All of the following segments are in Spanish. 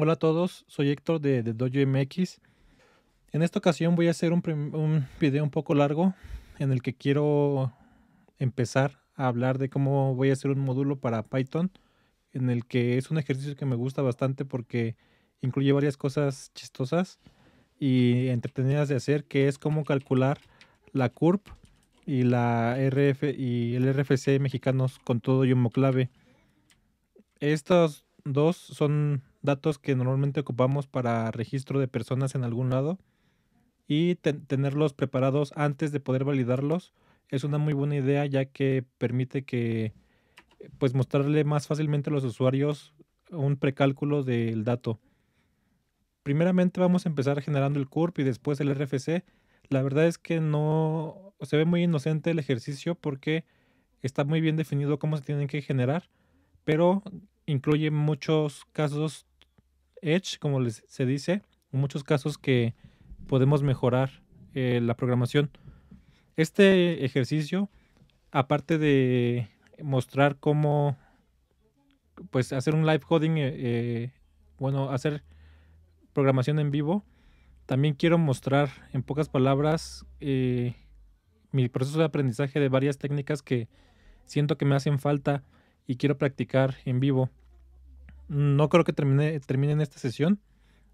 Hola a todos, soy Héctor de, Dojo MX. En esta ocasión voy a hacer un, video un poco largo en el que quiero empezar a hablar de cómo voy a hacer un módulo para Python, en el que es un ejercicio que me gusta bastante porque incluye varias cosas chistosas y entretenidas de hacer, que es cómo calcular la CURP y la RF y el RFC mexicanos con todo y un moclave Estos dos son datos que normalmente ocupamos para registro de personas en algún lado y tenerlos preparados antes de poder validarlos es una muy buena idea ya que permite que pues mostrarle más fácilmente a los usuarios un precálculo del dato. Primeramente vamos a empezar generando el CURP y después el RFC. La verdad es que no se ve muy inocente el ejercicio porque está muy bien definido cómo se tienen que generar, pero incluye muchos casos edge, como les, se dice, en muchos casos que podemos mejorar eh, la programación. Este ejercicio, aparte de mostrar cómo pues hacer un live coding, eh, eh, bueno, hacer programación en vivo, también quiero mostrar en pocas palabras mi proceso de aprendizaje de varias técnicas que siento que me hacen falta y quiero practicar en vivo no creo que termine, termine en esta sesión.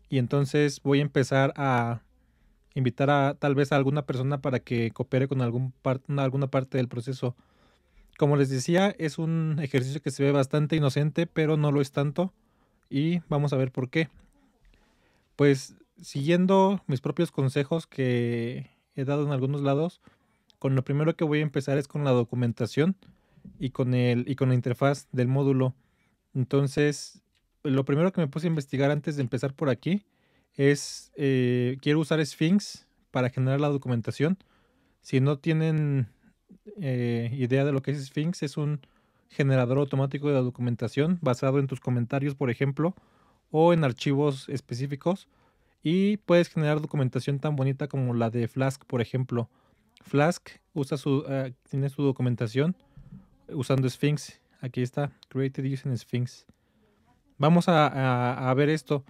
Y entonces voy a empezar a invitar a tal vez a alguna persona para que coopere con algún alguna parte del proceso. Como les decía, es un ejercicio que se ve bastante inocente, pero no lo es tanto. Y vamos a ver por qué. Pues siguiendo mis propios consejos que he dado en algunos lados, con lo primero que voy a empezar es con la documentación y con el y con la interfaz del módulo. Entonces, lo primero que me puse a investigar antes de empezar por aquí es, eh, quiero usar Sphinx para generar la documentación. Si no tienen eh, idea de lo que es Sphinx, es un generador automático de la documentación basado en tus comentarios, por ejemplo, o en archivos específicos. Y puedes generar documentación tan bonita como la de Flask, por ejemplo. Flask usa su, eh, tiene su documentación usando Sphinx. Aquí está, Created Using Sphinx vamos a, ver esto.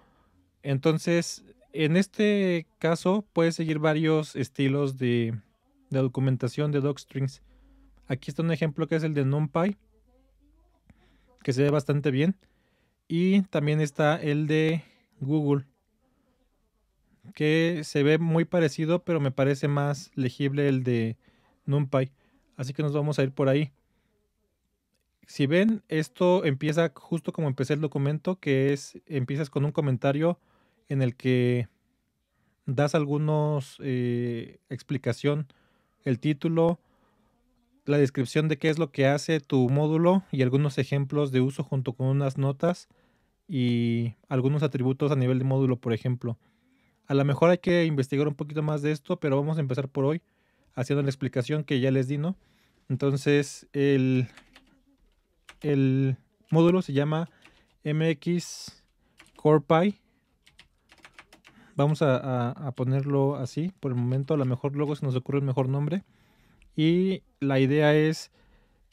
Entonces, en este caso, puedes seguir varios estilos de, de documentación de docstrings. Aquí está un ejemplo que es el de NumPy, que se ve bastante bien. Y también está el de Google, que se ve muy parecido, pero me parece más legible el de NumPy. Así que nos vamos a ir por ahí si ven, esto empieza justo como empecé el documento, que es, empiezas con un comentario en el que das algunos eh, explicación, el título, la descripción de qué es lo que hace tu módulo y algunos ejemplos de uso junto con unas notas y algunos atributos a nivel de módulo, por ejemplo. A lo mejor hay que investigar un poquito más de esto, pero vamos a empezar por hoy haciendo la explicación que ya les di, ¿no? Entonces, el, el módulo se llama MX Vamos a, ponerlo así por el momento. A lo mejor luego se nos ocurre el mejor nombre. Y la idea es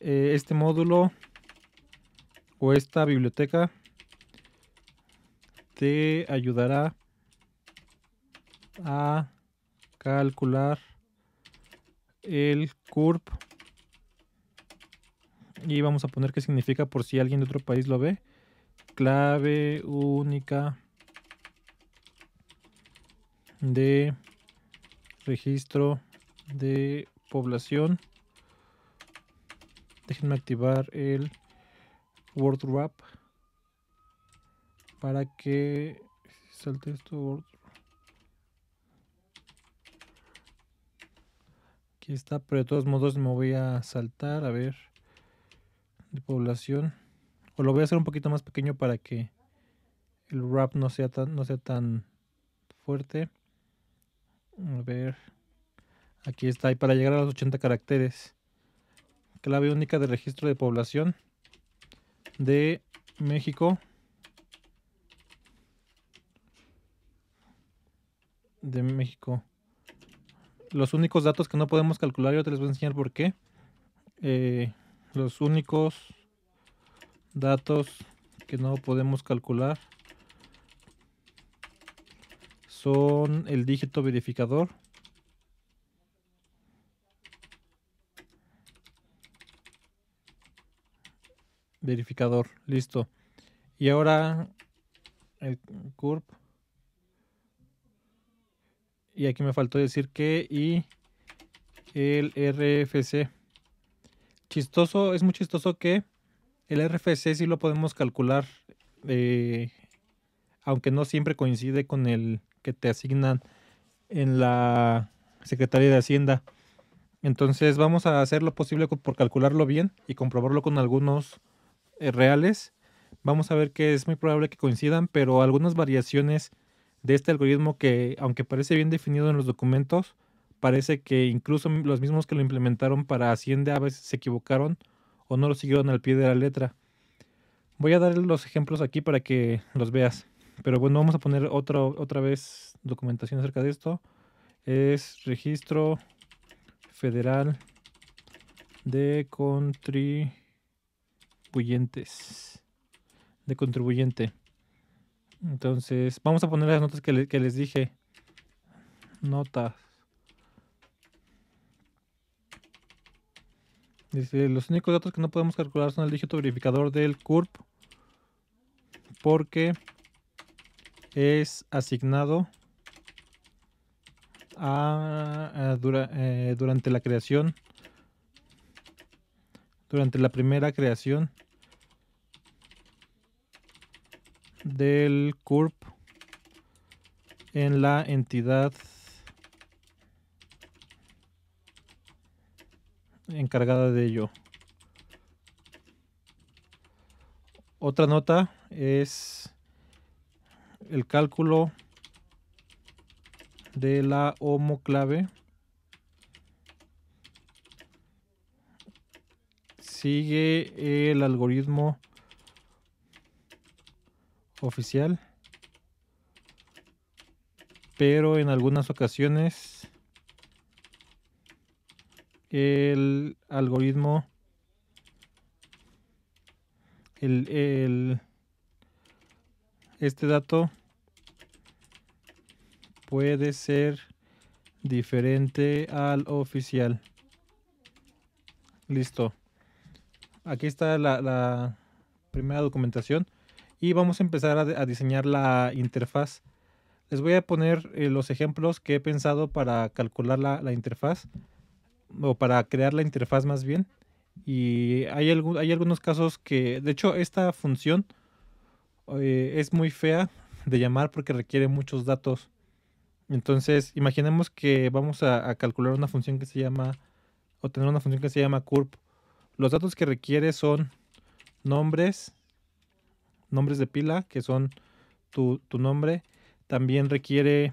eh, este módulo o esta biblioteca te ayudará a calcular el curve y vamos a poner qué significa por si alguien de otro país lo ve. Clave única de registro de población. Déjenme activar el Word Wrap para que salte esto. Aquí está, pero de todos modos me voy a saltar a ver de población. O lo voy a hacer un poquito más pequeño para que el rap no sea tan, no sea tan fuerte. A ver. Aquí está. Y para llegar a los 80 caracteres. Clave única de registro de población de México. De México. Los únicos datos que no podemos calcular, yo te les voy a enseñar por qué. Eh, los únicos datos que no podemos calcular son el dígito verificador verificador listo y ahora el curve y aquí me faltó decir que y el RFC chistoso, es muy chistoso que el RFC sí lo podemos calcular, eh, aunque no siempre coincide con el que te asignan en la Secretaría de Hacienda. Entonces vamos a hacer lo posible por calcularlo bien y comprobarlo con algunos eh, reales. Vamos a ver que es muy probable que coincidan, pero algunas variaciones de este algoritmo que, aunque parece bien definido en los documentos, parece que incluso los mismos que lo implementaron para Hacienda a veces se equivocaron o no lo siguieron al pie de la letra. Voy a dar los ejemplos aquí para que los veas. Pero bueno, vamos a poner otra, otra vez documentación acerca de esto. Es registro federal de contribuyentes. De contribuyente. Entonces, vamos a poner las notas que, que les dije. Notas. los únicos datos que no podemos calcular son el dígito verificador del CURP porque es asignado eh, durante la creación, durante la primera creación del CURP en la entidad encargada de ello. Otra nota es el cálculo de la homoclave. Sigue el algoritmo oficial, pero en algunas ocasiones el algoritmo, este dato puede ser diferente al oficial. Listo. Aquí está la, primera documentación y vamos a empezar a, diseñar la interfaz. Les voy a poner eh, los ejemplos que he pensado para calcular la interfaz o para crear la interfaz más bien. Y hay, hay algunos casos que, de hecho, esta función eh, es muy fea de llamar porque requiere muchos datos. Entonces, imaginemos que vamos a, calcular una función que se llama, o tener una función que se llama curp. Los datos que requiere son nombres, nombres de pila, que son tu, nombre. También requiere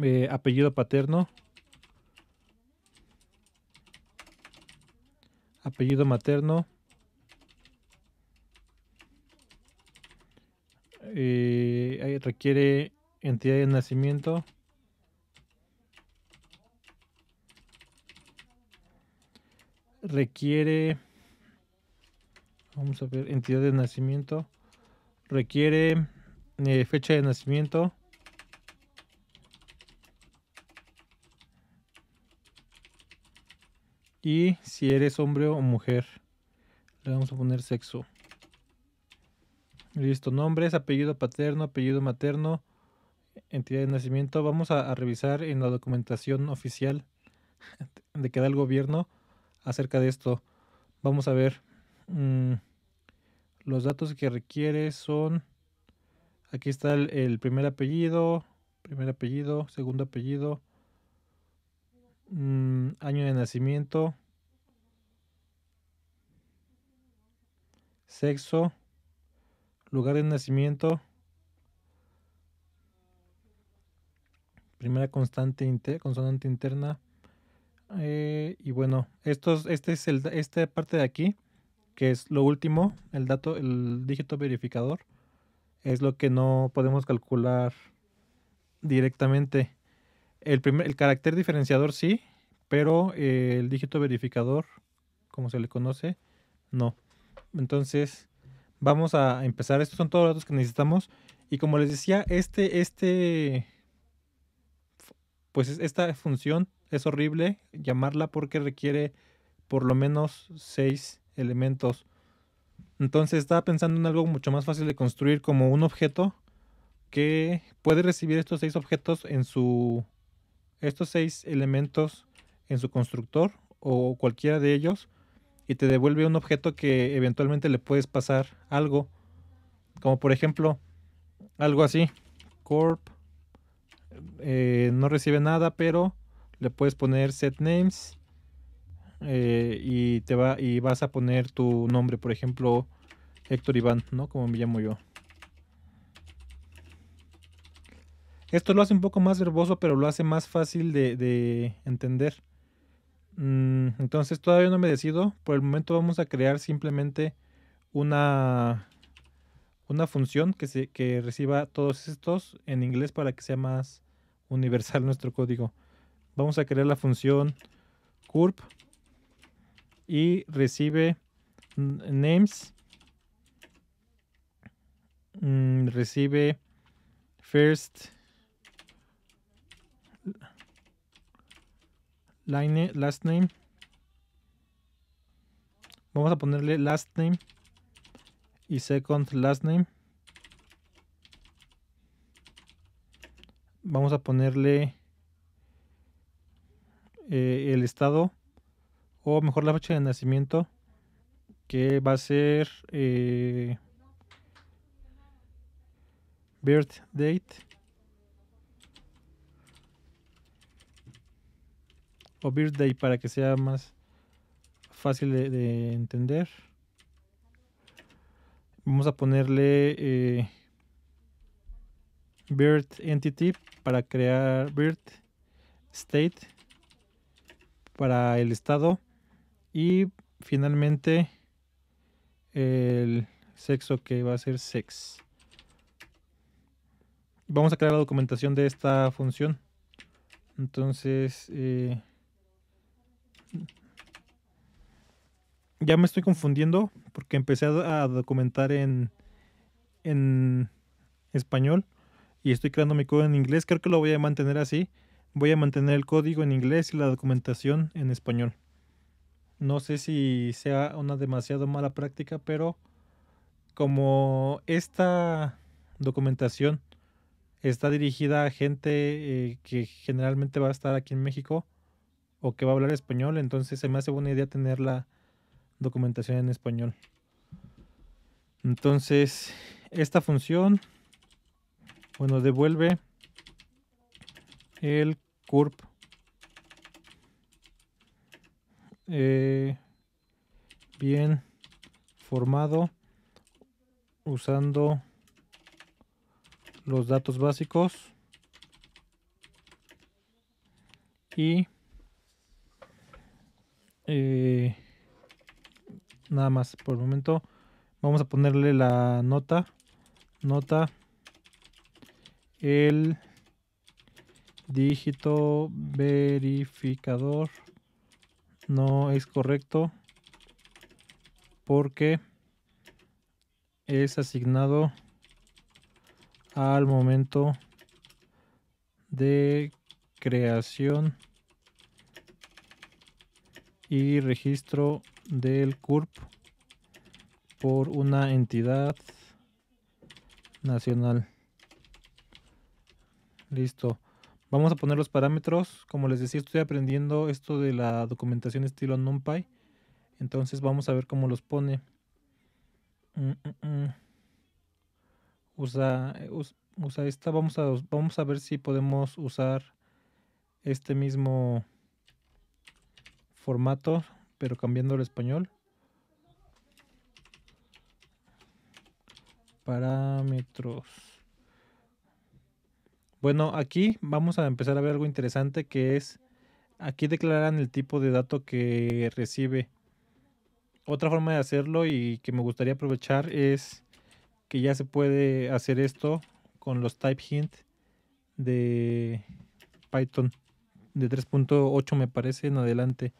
eh, apellido paterno, Apellido materno. Eh, requiere entidad de nacimiento. Requiere, vamos a ver, entidad de nacimiento. Requiere eh, fecha de nacimiento. Y si eres hombre o mujer, le vamos a poner sexo. Listo, nombres, apellido paterno, apellido materno, entidad de nacimiento. Vamos a, revisar en la documentación oficial de que da el gobierno acerca de esto. Vamos a ver. Mm, los datos que requiere son... Aquí está el primer apellido, primer apellido, segundo apellido, Mm, año de nacimiento. Sexo. Lugar de nacimiento. Primera constante consonante interna. Eh, y bueno, esto este es el, esta parte de aquí, que es lo último, el dato, el dígito verificador, es lo que no podemos calcular directamente. El, el carácter diferenciador sí, pero eh, el dígito verificador, como se le conoce, no. Entonces, vamos a empezar. Estos son todos los datos que necesitamos. Y como les decía, este, este, pues esta función es horrible llamarla porque requiere por lo menos seis elementos. Entonces estaba pensando en algo mucho más fácil de construir como un objeto que puede recibir estos seis objetos en su estos seis elementos en su constructor o cualquiera de ellos y te devuelve un objeto que eventualmente le puedes pasar algo. Como por ejemplo, algo así. Corp. Eh, no recibe nada, pero le puedes poner set names. Eh, y te va y vas a poner tu nombre, por ejemplo, Héctor Iván, ¿no? Como me llamo yo. Esto lo hace un poco más verboso, pero lo hace más fácil de, entender. Mm, entonces todavía no me decido. Por el momento vamos a crear simplemente una, una función que, se, reciba todos estos en inglés para que sea más universal nuestro código. Vamos a crear la función curp y recibe names mm, recibe first last name. Vamos a ponerle last name y second last name. Vamos a ponerle eh, el estado o mejor la fecha de nacimiento que va a ser eh, birth date o birthday para que sea más fácil de, entender. Vamos a ponerle eh, birth entity para crear birth state para el estado y finalmente el sexo que va a ser sex. Vamos a crear la documentación de esta función. Entonces, eh, ya me estoy confundiendo porque empecé a documentar en, en español y estoy creando mi código en inglés. Creo que lo voy a mantener así. Voy a mantener el código en inglés y la documentación en español. No sé si sea una demasiado mala práctica, pero como esta documentación está dirigida a gente eh, que generalmente va a estar aquí en México, o que va a hablar español, entonces se me hace buena idea tener la documentación en español. Entonces, esta función, bueno, devuelve el curp. Eh, bien formado usando los datos básicos y eh, nada más por el momento. Vamos a ponerle la nota. Nota. El dígito verificador no es correcto porque es asignado al momento de creación y registro del CURP por una entidad nacional. Listo. Vamos a poner los parámetros. Como les decía, estoy aprendiendo esto de la documentación estilo NumPy. Entonces vamos a ver cómo los pone. Mm, mm, mm. Usa, usa esta. Vamos a, vamos a ver si podemos usar este mismo formato, pero cambiando el español. Parámetros. Bueno, aquí vamos a empezar a ver algo interesante que es, aquí declaran el tipo de dato que recibe. Otra forma de hacerlo y que me gustaría aprovechar es que ya se puede hacer esto con los type hint de Python de 3.8 me parece en adelante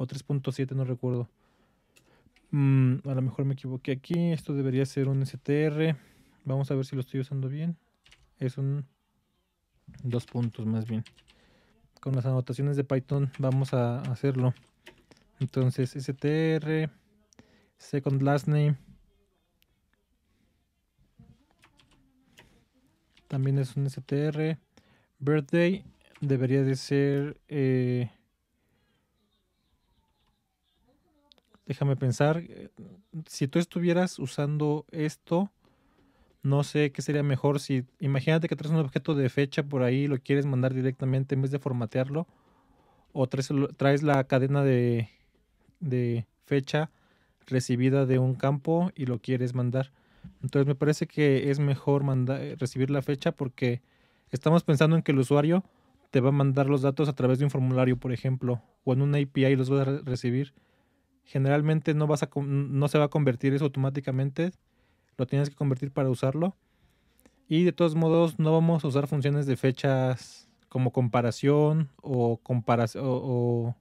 o 3.7, no recuerdo. Mm, a lo mejor me equivoqué aquí. Esto debería ser un STR. Vamos a ver si lo estoy usando bien. Es un... Dos puntos más bien. Con las anotaciones de Python vamos a hacerlo. Entonces, str, second last name. También es un str. Birthday debería de ser... Eh, Déjame pensar, eh, si tú estuvieras usando esto, no sé qué sería mejor si, imagínate que traes un objeto de fecha por ahí, lo quieres mandar directamente en vez de formatearlo, o traes, la cadena de, fecha recibida de un campo y lo quieres mandar. Entonces me parece que es mejor mandar, eh, recibir la fecha porque estamos pensando en que el usuario te va a mandar los datos a través de un formulario, por ejemplo, o en una API los va a recibir generalmente no, vas a, no se va a convertir eso automáticamente, lo tienes que convertir para usarlo. Y de todos modos no vamos a usar funciones de fechas como comparación o, comparación, o,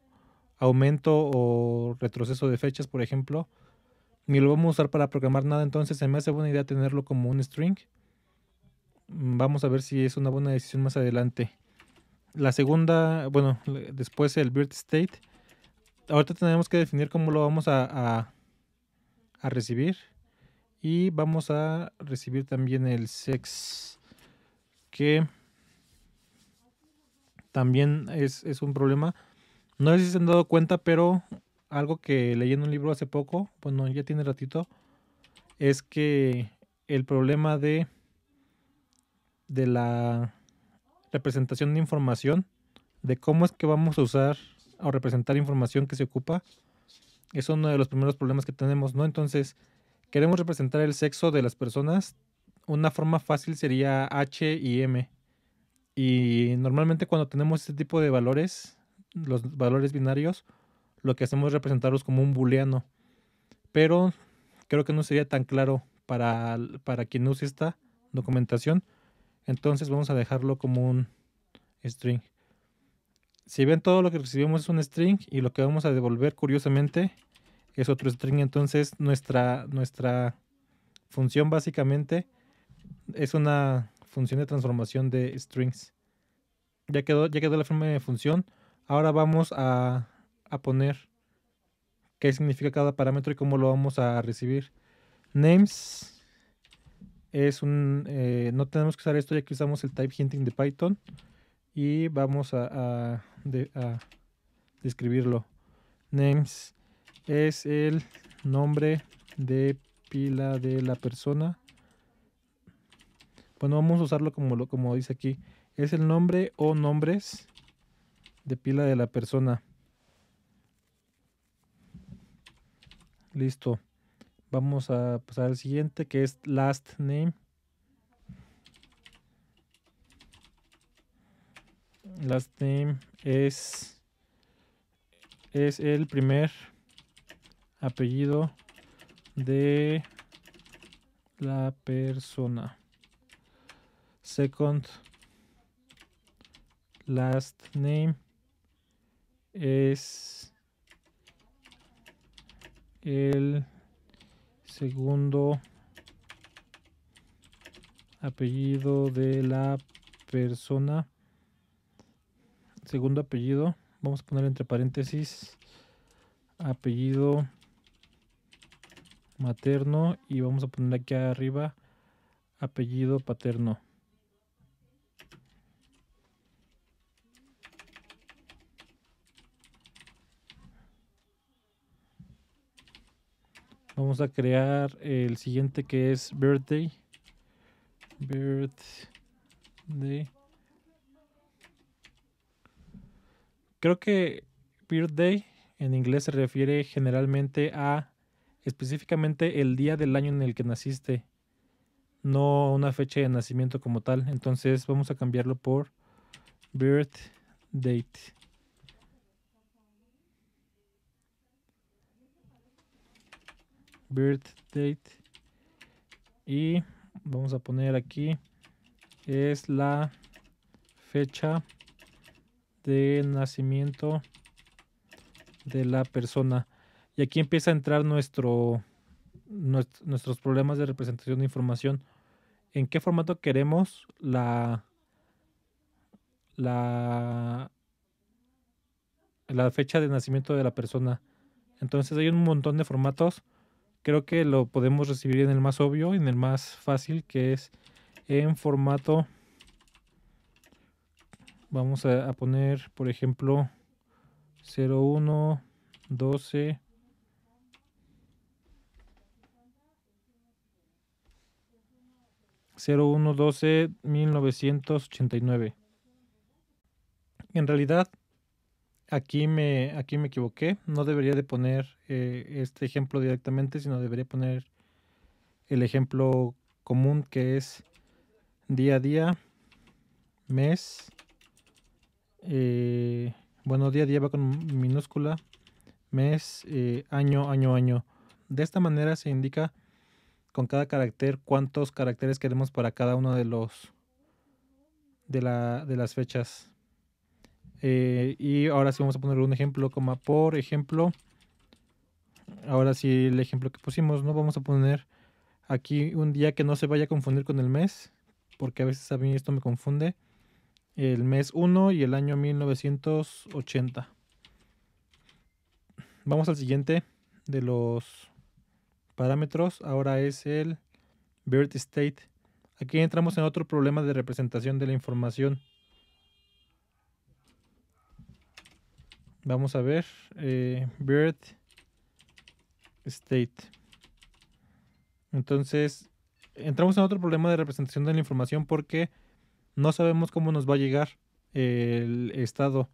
aumento o retroceso de fechas, por ejemplo. Ni lo vamos a usar para programar nada, entonces se me hace buena idea tenerlo como un string. Mm, vamos a ver si es una buena decisión más adelante. La segunda, bueno, después el birth state ahorita tenemos que definir cómo lo vamos a, recibir. Y vamos a recibir también el sex, que también es, un problema. No sé si se han dado cuenta, pero algo que leí en un libro hace poco, bueno, ya tiene ratito, es que el problema de, de la representación de información, de cómo es que vamos a usar o representar información que se ocupa. Es uno de los primeros problemas que tenemos, ¿no? Entonces, queremos representar el sexo de las personas. Una forma fácil sería H y M. Y normalmente cuando tenemos este tipo de valores, los valores binarios, lo que hacemos es representarlos como un booleano. Pero creo que no sería tan claro para, para quien use esta documentación. Entonces vamos a dejarlo como un string si ven todo lo que recibimos es un string y lo que vamos a devolver curiosamente es otro string. Entonces nuestra, nuestra función básicamente es una función de transformación de strings. Ya quedó, ya quedó la forma de función. Ahora vamos a, a poner qué significa cada parámetro y cómo lo vamos a recibir. Names es un... Eh, no tenemos que usar esto ya que usamos el type hinting de Python y vamos a, describirlo. Names es el nombre de pila de la persona. Bueno, vamos a usarlo como, lo, como dice aquí. Es el nombre o nombres de pila de la persona. Listo. Vamos a pasar al siguiente que es last name. last name es, es el primer apellido de la persona. Second last name es el segundo apellido de la persona segundo apellido, vamos a poner entre paréntesis apellido materno y vamos a poner aquí arriba apellido paterno. Vamos a crear el siguiente que es birthday. Birthday. Creo que Birthday en inglés se refiere generalmente a específicamente el día del año en el que naciste, no una fecha de nacimiento como tal. Entonces vamos a cambiarlo por birth date. Birth date. Y vamos a poner aquí es la fecha de nacimiento de la persona. Y aquí empieza a entrar nuestro, nuestros problemas de representación de información. ¿En qué formato queremos la, la, la fecha de nacimiento de la persona? Entonces hay un montón de formatos. Creo que lo podemos recibir en el más obvio, en el más fácil, que es en formato Vamos a, poner, por ejemplo, 01, 12. 1989 En realidad, aquí me, aquí me equivoqué. No debería de poner eh, este ejemplo directamente, sino debería poner el ejemplo común que es día a día, mes, eh, bueno, día día va con minúscula, mes, eh, año, año, año. De esta manera se indica con cada carácter cuántos caracteres queremos para cada uno de los de, la, de las fechas. Eh, y ahora sí vamos a poner un ejemplo, como por ejemplo. Ahora sí el ejemplo que pusimos, ¿no? Vamos a poner aquí un día que no se vaya a confundir con el mes, porque a veces a mí esto me confunde el mes 1 y el año 1980. Vamos al siguiente de los parámetros. Ahora es el birth state. Aquí entramos en otro problema de representación de la información. Vamos a ver. Eh, birth state. Entonces, entramos en otro problema de representación de la información porque no sabemos cómo nos va a llegar el estado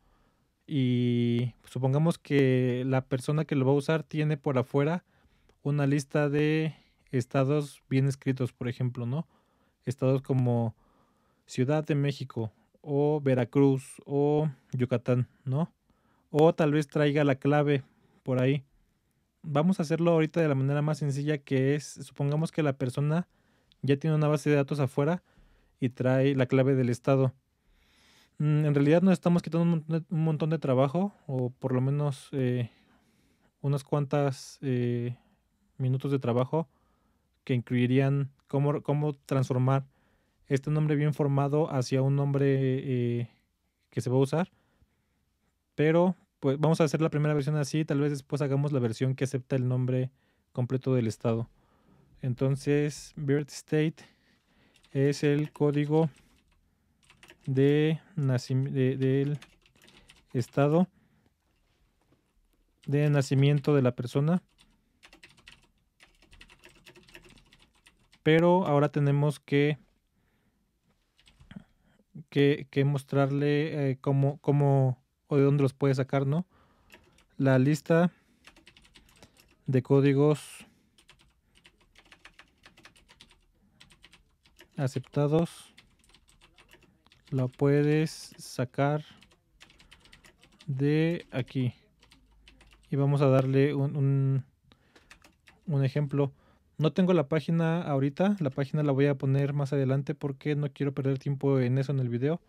y supongamos que la persona que lo va a usar tiene por afuera una lista de estados bien escritos, por ejemplo, ¿no? Estados como Ciudad de México o Veracruz o Yucatán, ¿no? O tal vez traiga la clave por ahí. Vamos a hacerlo ahorita de la manera más sencilla que es, supongamos que la persona ya tiene una base de datos afuera, y trae la clave del Estado. Mm, en realidad nos estamos quitando un montón de trabajo, o por lo menos eh, unas cuantas eh, minutos de trabajo que incluirían cómo, cómo transformar este nombre bien formado hacia un nombre eh, que se va a usar. Pero pues vamos a hacer la primera versión así, tal vez después hagamos la versión que acepta el nombre completo del estado. Entonces, Bird State es el código de del estado de nacimiento de la persona. Pero ahora tenemos que, que, mostrarle eh, cómo, o de dónde los puede sacar, ¿no? La lista de códigos aceptados la puedes sacar de aquí y vamos a darle un, un, ejemplo no tengo la página ahorita la página la voy a poner más adelante porque no quiero perder tiempo en eso en el video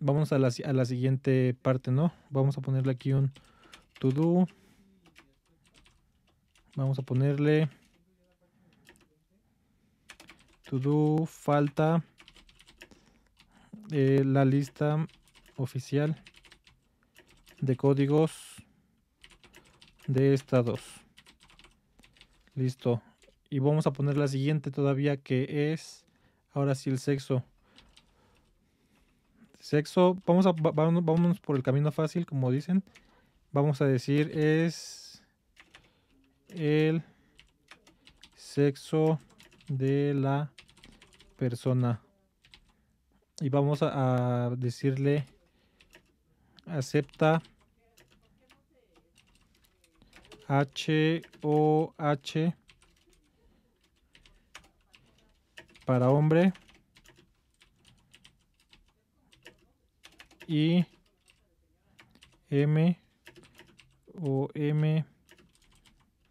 vamos a la, a la siguiente parte no vamos a ponerle aquí un to do vamos a ponerle falta eh, la lista oficial de códigos de estados. Listo. Y vamos a poner la siguiente todavía que es ahora sí el sexo. Sexo, vamos a vamos por el camino fácil, como dicen. Vamos a decir es el sexo de la persona. Y vamos a, decirle acepta H O H para hombre y M o M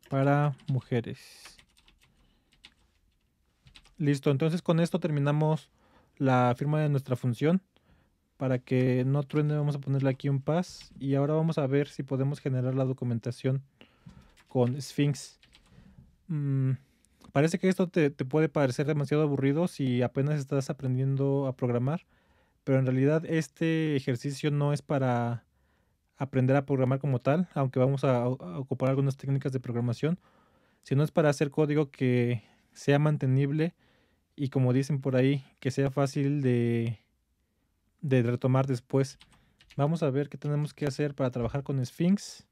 para mujeres. Listo, entonces con esto terminamos la firma de nuestra función. Para que no truene vamos a ponerle aquí un pass y ahora vamos a ver si podemos generar la documentación con Sphinx. Mm, parece que esto te, puede parecer demasiado aburrido si apenas estás aprendiendo a programar, pero en realidad este ejercicio no es para aprender a programar como tal, aunque vamos a, a ocupar algunas técnicas de programación, sino es para hacer código que sea mantenible y como dicen por ahí, que sea fácil de, retomar después. Vamos a ver qué tenemos que hacer para trabajar con Sphinx,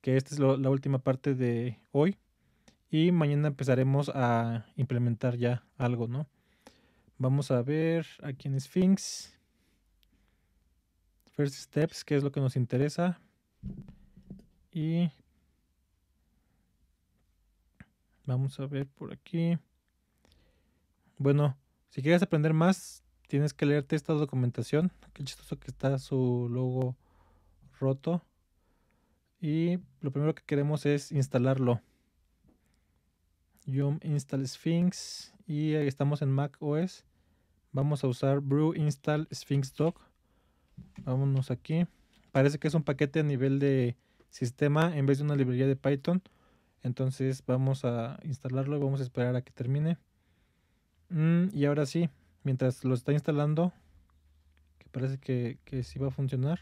que esta es la última parte de hoy. Y mañana empezaremos a implementar ya algo, ¿no? Vamos a ver aquí en Sphinx. First Steps, que es lo que nos interesa. Y Vamos a ver por aquí. Bueno, si quieres aprender más, tienes que leerte esta documentación. Qué chistoso que está su logo roto. Y lo primero que queremos es instalarlo. Yum install Sphinx. Y ahí estamos en macOS. Vamos a usar brew install Sphinx Vámonos aquí. Parece que es un paquete a nivel de sistema en vez de una librería de Python. Entonces vamos a instalarlo y vamos a esperar a que termine. Mm, y ahora sí, mientras lo está instalando, que parece que, que sí va a funcionar,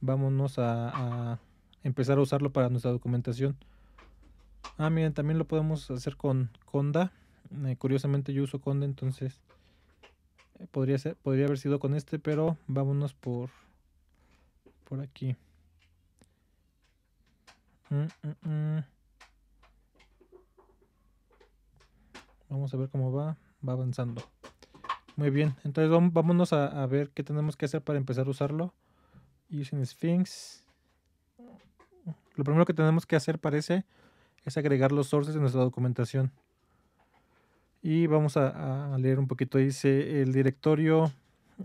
vámonos a, empezar a usarlo para nuestra documentación. Ah, miren, también lo podemos hacer con Conda. Eh, curiosamente yo uso Conda, entonces eh, podría, ser, podría haber sido con este, pero vámonos por, por aquí. Mm, mm, Vamos a ver cómo va, va avanzando. Muy bien, entonces vámonos a, ver qué tenemos que hacer para empezar a usarlo. Using Sphinx. Lo primero que tenemos que hacer parece es agregar los sources de nuestra documentación. Y vamos a, leer un poquito. Dice el directorio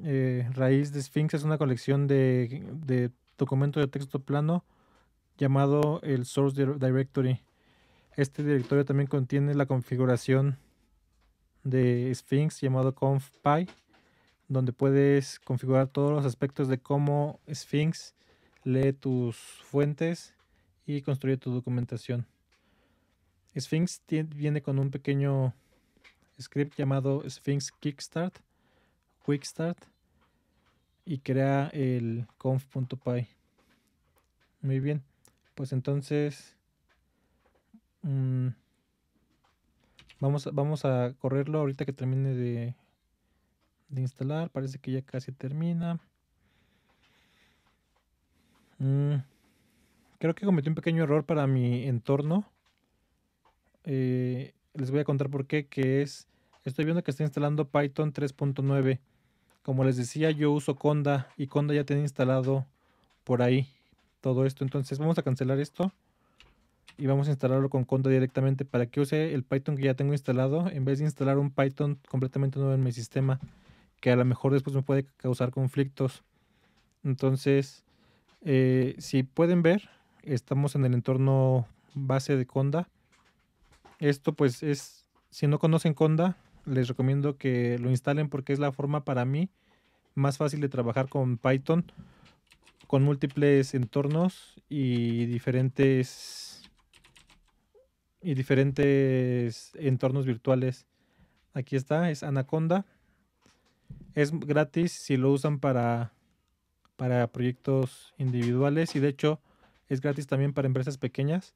eh, raíz de Sphinx es una colección de, de documentos de texto plano llamado el Source Directory. Este directorio también contiene la configuración de Sphinx llamado ConfPy, donde puedes configurar todos los aspectos de cómo Sphinx lee tus fuentes y construye tu documentación. Sphinx viene con un pequeño script llamado Sphinx Kickstart, Quickstart, y crea el conf.py. Muy bien, pues entonces... Mm, Vamos, a correrlo ahorita que termine de, instalar. Parece que ya casi termina. Mm, creo que cometí un pequeño error para mi entorno. Eh, les voy a contar por qué, que es, estoy viendo que está instalando Python 3.9. Como les decía, yo uso Conda y Conda ya tiene instalado por ahí todo esto. Entonces vamos a cancelar esto y vamos a instalarlo con Conda directamente para que use el Python que ya tengo instalado en vez de instalar un Python completamente nuevo en mi sistema que a lo mejor después me puede causar conflictos. Entonces, eh, si pueden ver, estamos en el entorno base de Conda. Esto pues es, si no conocen Conda, les recomiendo que lo instalen porque es la forma para mí más fácil de trabajar con Python, con múltiples entornos y diferentes y diferentes entornos virtuales. Aquí está, es Anaconda. Es gratis si lo usan para, para proyectos individuales y de hecho es gratis también para empresas pequeñas.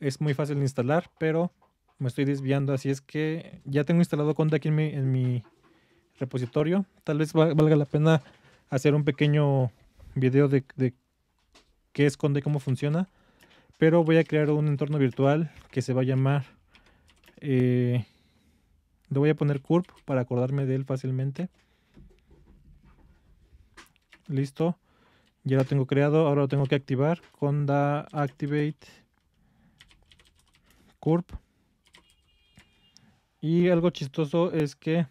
Es muy fácil de instalar, pero me estoy desviando, así es que ya tengo instalado Conda aquí en mi, repositorio. Tal vez valga la pena hacer un pequeño video de, de qué es Conda y cómo funciona pero voy a crear un entorno virtual que se va a llamar eh, le voy a poner curve para acordarme de él fácilmente listo ya lo tengo creado ahora lo tengo que activar con activate curve y algo chistoso es que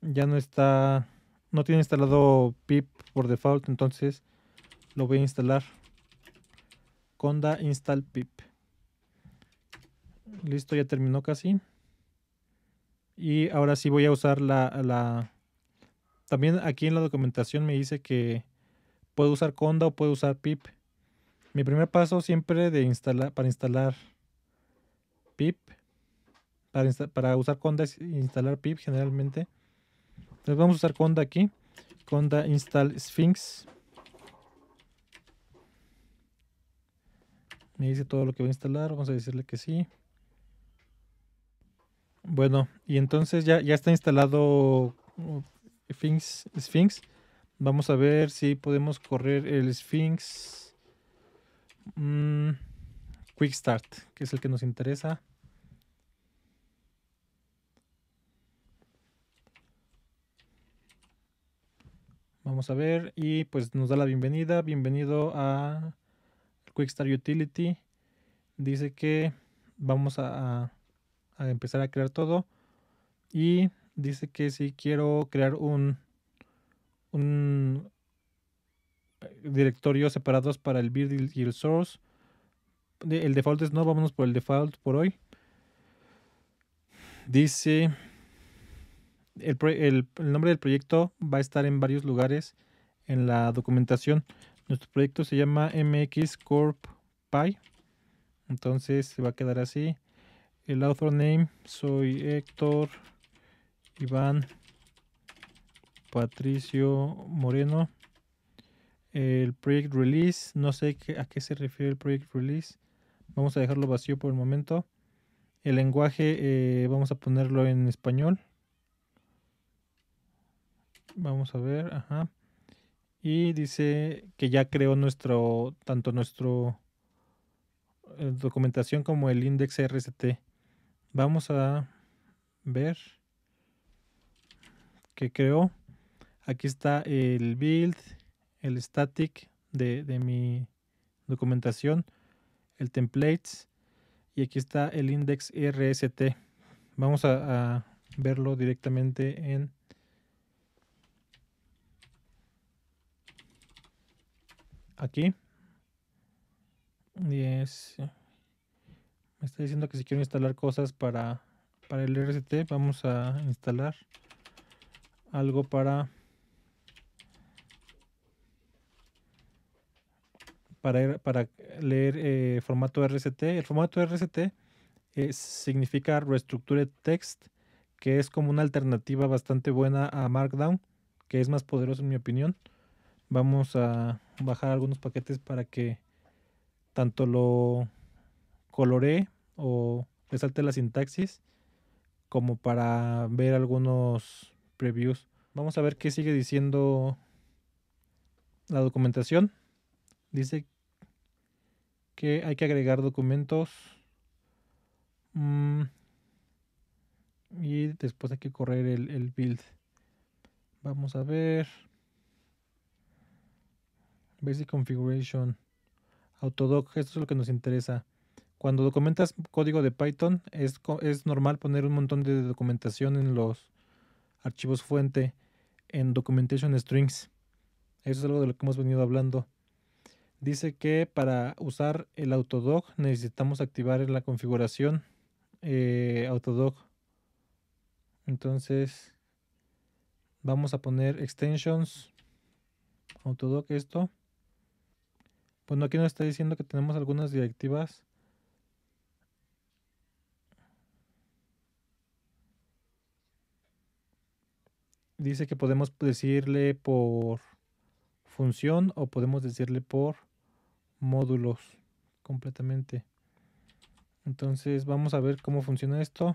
ya no está no tiene instalado pip por default entonces lo voy a instalar conda install pip. Listo, ya terminó casi. Y ahora sí voy a usar la, También aquí en la documentación me dice que puedo usar conda o puedo usar pip. Mi primer paso siempre de instalar, para instalar pip, para, para usar conda es instalar pip generalmente. Entonces vamos a usar conda aquí, conda install sphinx. Me dice todo lo que voy a instalar. Vamos a decirle que sí. Bueno, y entonces ya, ya está instalado uh, Sphinx, Vamos a ver si podemos correr el Sphinx mm, Quick Start, que es el que nos interesa. Vamos a ver y pues nos da la bienvenida. Bienvenido a Quickstart Utility dice que vamos a, empezar a crear todo. Y dice que si quiero crear un, directorio separados para el build y el source. El default es no, vámonos por el default por hoy. Dice, el nombre del proyecto va a estar en varios lugares en la documentación. Nuestro proyecto se llama MX Corp Pi. Entonces se va a quedar así. El author name soy Héctor Iván Patricio Moreno. El project release, no sé a qué se refiere el project release. Vamos a dejarlo vacío por el momento. El lenguaje eh, vamos a ponerlo en español. Vamos a ver, ajá. Y dice que ya creó nuestro, tanto nuestro eh, documentación como el index RST. Vamos a ver que creó. Aquí está el build, el static de, mi documentación, el templates y aquí está el index RST. Vamos a verlo directamente en aquí. Y es, me está diciendo que si quiero instalar cosas para, para el RST, vamos a instalar algo para, para, para leer eh, formato RST. El formato RST eh, significa Restructured Text, que es como una alternativa bastante buena a Markdown, que es más poderoso en mi opinión vamos a bajar algunos paquetes para que tanto lo coloree o resalte la sintaxis como para ver algunos previews. Vamos a ver qué sigue diciendo la documentación. Dice que hay que agregar documentos mm, y después hay que correr el build. Vamos a ver. Basic Configuration. Autodoc, esto es lo que nos interesa. Cuando documentas código de Python, es, normal poner un montón de documentación en los archivos fuente, en Documentation Strings. Eso es algo de lo que hemos venido hablando. Dice que para usar el Autodoc necesitamos activar en la configuración eh, Autodoc. Entonces, vamos a poner extensions, Autodoc esto. Bueno, pues aquí nos está diciendo que tenemos algunas directivas. Dice que podemos decirle por función o podemos decirle por módulos completamente. Entonces vamos a ver cómo funciona esto.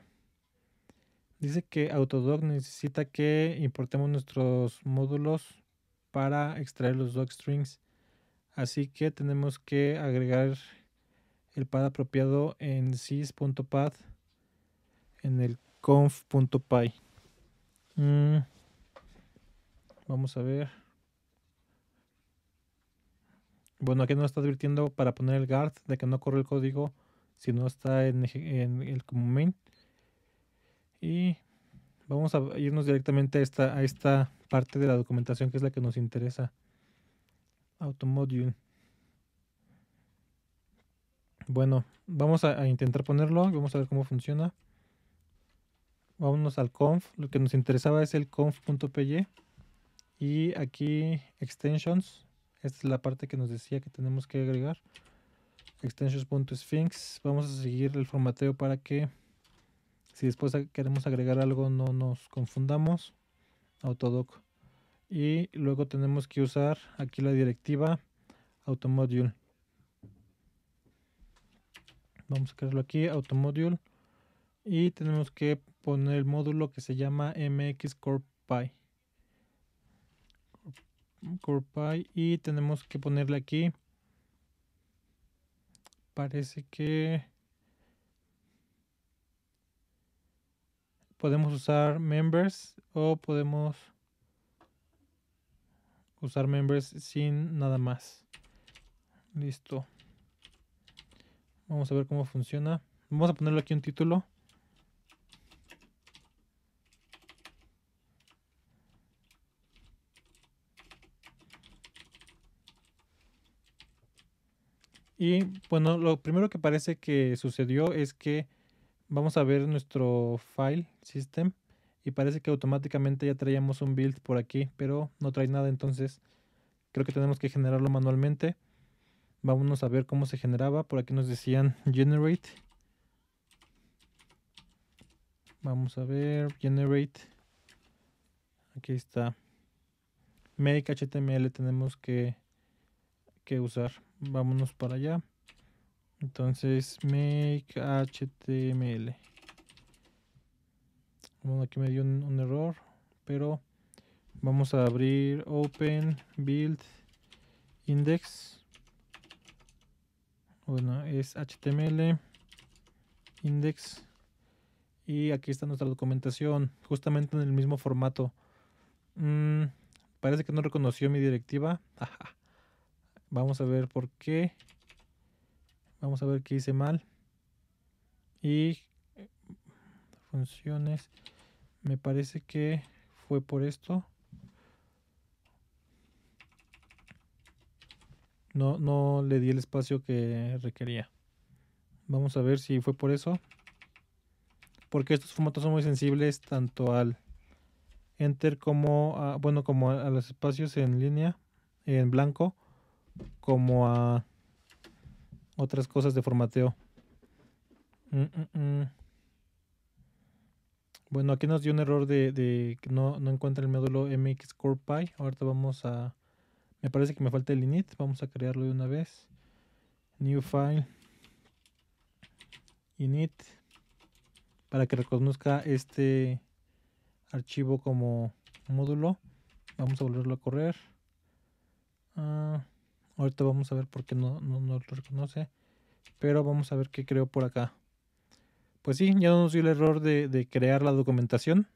Dice que Autodoc necesita que importemos nuestros módulos para extraer los docstrings. Así que tenemos que agregar el pad apropiado en sys.pad en el conf.py. Mm, vamos a ver. Bueno, aquí nos está advirtiendo para poner el guard de que no corre el código si no está en, el como main. Y vamos a irnos directamente a esta, a esta parte de la documentación que es la que nos interesa. Automodule. Bueno, vamos a, intentar ponerlo. Vamos a ver cómo funciona. Vámonos al conf. Lo que nos interesaba es el conf.py. Y aquí extensions. Esta es la parte que nos decía que tenemos que agregar. Extensions.sphinx. Vamos a seguir el formateo para que si después queremos agregar algo no nos confundamos. Autodoc y luego tenemos que usar aquí la directiva automodule vamos a crearlo aquí automodule y tenemos que poner el módulo que se llama mx corepy y tenemos que ponerle aquí parece que podemos usar members o podemos usar members sin nada más. Listo. Vamos a ver cómo funciona. Vamos a ponerle aquí un título. Y bueno, lo primero que parece que sucedió es que vamos a ver nuestro file system y parece que automáticamente ya traíamos un build por aquí, pero no trae nada, entonces creo que tenemos que generarlo manualmente. Vámonos a ver cómo se generaba, por aquí nos decían generate. Vamos a ver, generate. Aquí está. Make HTML tenemos que, que usar. Vámonos para allá. Entonces, make HTML. Bueno, aquí me dio un, error, pero vamos a abrir Open Build Index. Bueno, es HTML Index. Y aquí está nuestra documentación, justamente en el mismo formato. Mm, parece que no reconoció mi directiva. Vamos a ver por qué. Vamos a ver qué hice mal. Y eh, funciones me parece que fue por esto. No, no le di el espacio que requería. Vamos a ver si fue por eso. Porque estos formatos son muy sensibles tanto al enter como a, bueno, como a, los espacios en línea, en blanco, como a otras cosas de formateo. Mm, mm, mm. Bueno, aquí nos dio un error de, que no, no encuentra el módulo mxcorepy. Ahorita vamos a... Me parece que me falta el init. Vamos a crearlo de una vez. New file. Init. Para que reconozca este archivo como módulo. Vamos a volverlo a correr. Ah, ahorita vamos a ver por qué no lo reconoce. Pero vamos a ver qué creo por acá pues sí, ya no nos dio el error de, crear la documentación.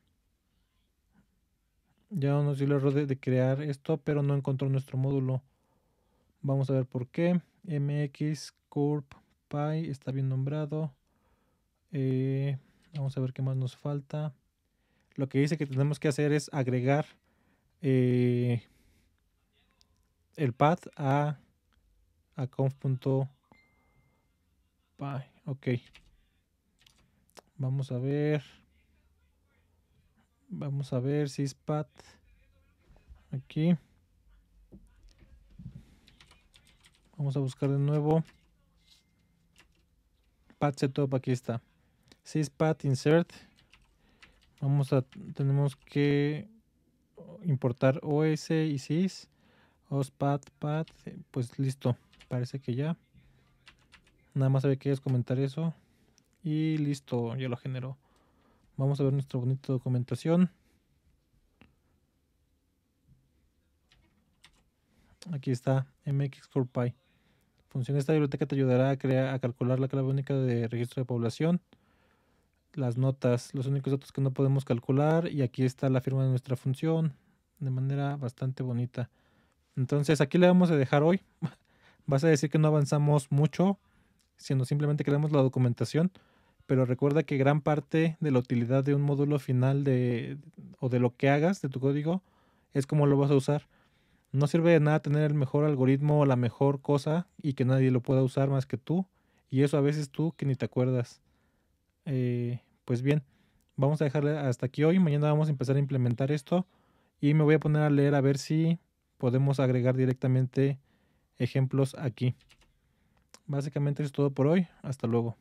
Ya no nos dio el error de, crear esto, pero no encontró nuestro módulo. Vamos a ver por qué. MX está bien nombrado. Eh, vamos a ver qué más nos falta. Lo que dice que tenemos que hacer es agregar eh, el path a, a conf.py. Ok. Vamos a ver. Vamos a ver si Aquí. Vamos a buscar de nuevo. Pat setup, aquí está. Syspat insert. Vamos a tenemos que importar OS y sys. OSPAT, PAT, eh, pues listo. Parece que ya. Nada más había que comentar eso. Y listo, ya lo generó. Vamos a ver nuestra bonita documentación. Aquí está, MX Py. Función esta biblioteca te ayudará a, crear, a calcular la clave única de registro de población, las notas, los únicos datos que no podemos calcular y aquí está la firma de nuestra función de manera bastante bonita. Entonces aquí le vamos a dejar hoy. Vas a decir que no avanzamos mucho, sino simplemente creamos la documentación pero recuerda que gran parte de la utilidad de un módulo final de, o de lo que hagas de tu código es cómo lo vas a usar. No sirve de nada tener el mejor algoritmo o la mejor cosa y que nadie lo pueda usar más que tú. Y eso a veces tú que ni te acuerdas. Eh, pues bien, vamos a dejarle hasta aquí hoy. Mañana vamos a empezar a implementar esto. Y me voy a poner a leer a ver si podemos agregar directamente ejemplos aquí. Básicamente es todo por hoy. Hasta luego.